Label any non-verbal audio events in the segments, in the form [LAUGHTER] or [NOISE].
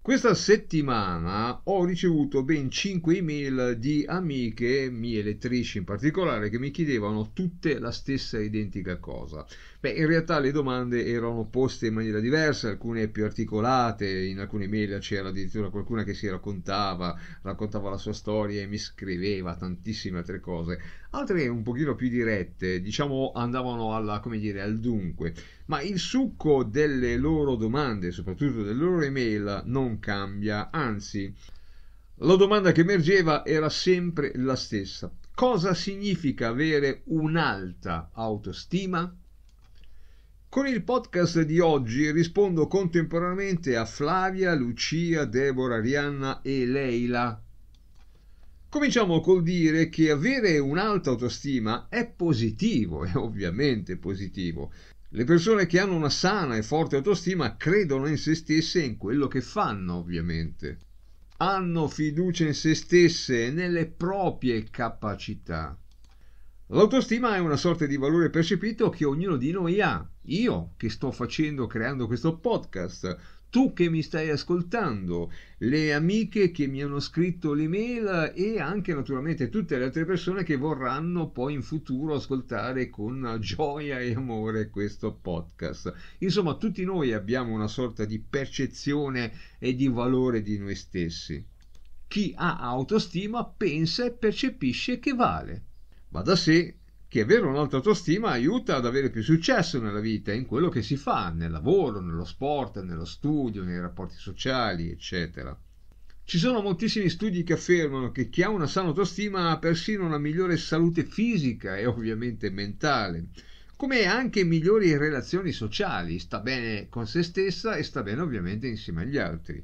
Questa settimana ho ricevuto ben 5 email di amiche mie lettrici in particolare che mi chiedevano tutte la stessa identica cosa. Beh, in realtà le domande erano poste in maniera diversa, alcune più articolate, in alcune email c'era addirittura qualcuna che si raccontava, raccontava la sua storia e mi scriveva tantissime altre cose, altre un pochino più dirette, diciamo andavano alla, come dire, al dunque, ma il succo delle loro domande, soprattutto delle loro email, non cambia, anzi la domanda che emergeva era sempre la stessa. Cosa significa avere un'alta autostima? Con il podcast di oggi rispondo contemporaneamente a Flavia, Lucia, Deborah, Arianna e Leila. Cominciamo col dire che avere un'alta autostima è positivo, è ovviamente positivo. Le persone che hanno una sana e forte autostima credono in se stesse e in quello che fanno, ovviamente. Hanno fiducia in se stesse e nelle proprie capacità. L'autostima è una sorta di valore percepito che ognuno di noi ha. Io che sto facendo, creando questo podcast, tu che mi stai ascoltando, le amiche che mi hanno scritto l'email e anche naturalmente tutte le altre persone che vorranno poi in futuro ascoltare con gioia e amore questo podcast. Insomma, tutti noi abbiamo una sorta di percezione e di valore di noi stessi. Chi ha autostima pensa e percepisce che vale Va da sé che avere un'alta autostima aiuta ad avere più successo nella vita, in quello che si fa, nel lavoro, nello sport, nello studio, nei rapporti sociali, eccetera. Ci sono moltissimi studi che affermano che chi ha una sana autostima ha persino una migliore salute fisica e ovviamente mentale, come anche migliori relazioni sociali, sta bene con se stessa e sta bene ovviamente insieme agli altri.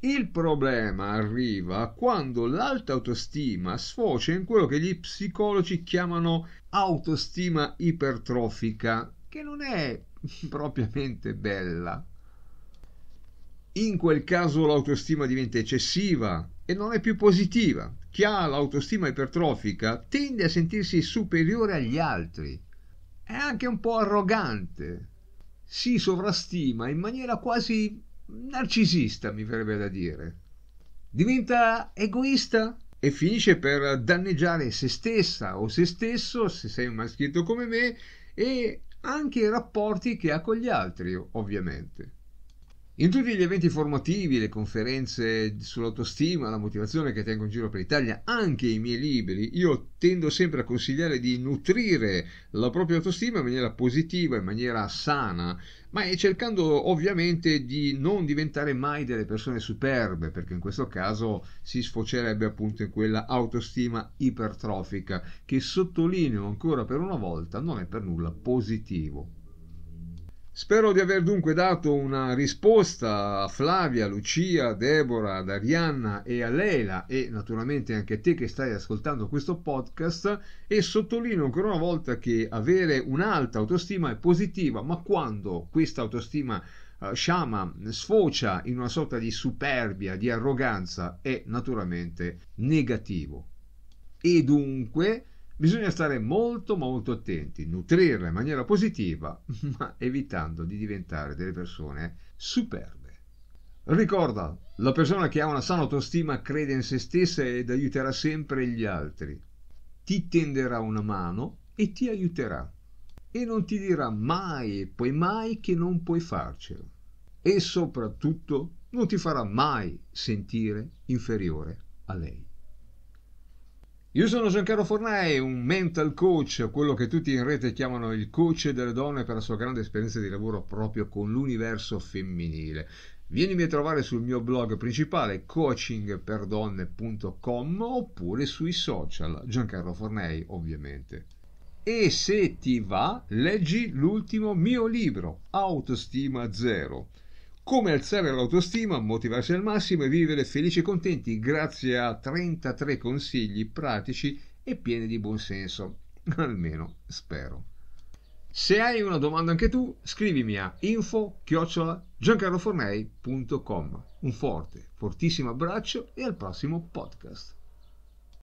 Il problema arriva quando l'alta autostima sfocia in quello che gli psicologi chiamano autostima ipertrofica, che non è [LAUGHS] propriamente bella. In quel caso l'autostima diventa eccessiva e non è più positiva. Chi ha l'autostima ipertrofica tende a sentirsi superiore agli altri. È anche un po' arrogante. Si sovrastima in maniera quasi narcisista, mi verrebbe da dire. Diventa egoista e finisce per danneggiare se stessa o se stesso, se sei un maschietto come me, e anche i rapporti che ha con gli altri, ovviamente. In tutti gli eventi formativi, le conferenze sull'autostima, la motivazione che tengo in giro per l'Italia, anche i miei libri, io tendo sempre a consigliare di nutrire la propria autostima in maniera positiva, in maniera sana, ma cercando ovviamente di non diventare mai delle persone superbe, perché in questo caso si sfocerebbe appunto in quella autostima ipertrofica che sottolineo ancora per una volta non è per nulla positivo. Spero di aver dunque dato una risposta a Flavia, Lucia, Deborah, ad Arianna e a Leila e naturalmente anche a te che stai ascoltando questo podcast e sottolineo ancora una volta che avere un'alta autostima è positiva, ma quando questa autostima uh, sciama sfocia in una sorta di superbia, di arroganza, è naturalmente negativo. E dunque Bisogna stare molto molto attenti, nutrirla in maniera positiva, [LAUGHS] ma evitando di diventare delle persone superbe. Ricorda, la persona che ha una sana autostima crede in se stessa ed aiuterà sempre gli altri. Ti tenderà una mano e ti aiuterà. E non ti dirà mai e poi mai che non puoi farcela. E soprattutto non ti farà mai sentire inferiore a lei. Io sono Giancarlo Fornai, un mental coach, quello che tutti in rete chiamano il coach delle donne per la sua grande esperienza di lavoro proprio con l'universo femminile. Vienimi a trovare sul mio blog principale coachingperdonne.com oppure sui social, Giancarlo Fornei ovviamente. E se ti va, leggi l'ultimo mio libro, Autostima Zero. Come alzare l'autostima, motivarsi al massimo e vivere felici e contenti grazie a 33 consigli pratici e pieni di buonsenso. [LAUGHS] Almeno spero. Se hai una domanda anche tu, scrivimi a info giancarlofornei.com. Un forte, fortissimo abbraccio e al prossimo podcast.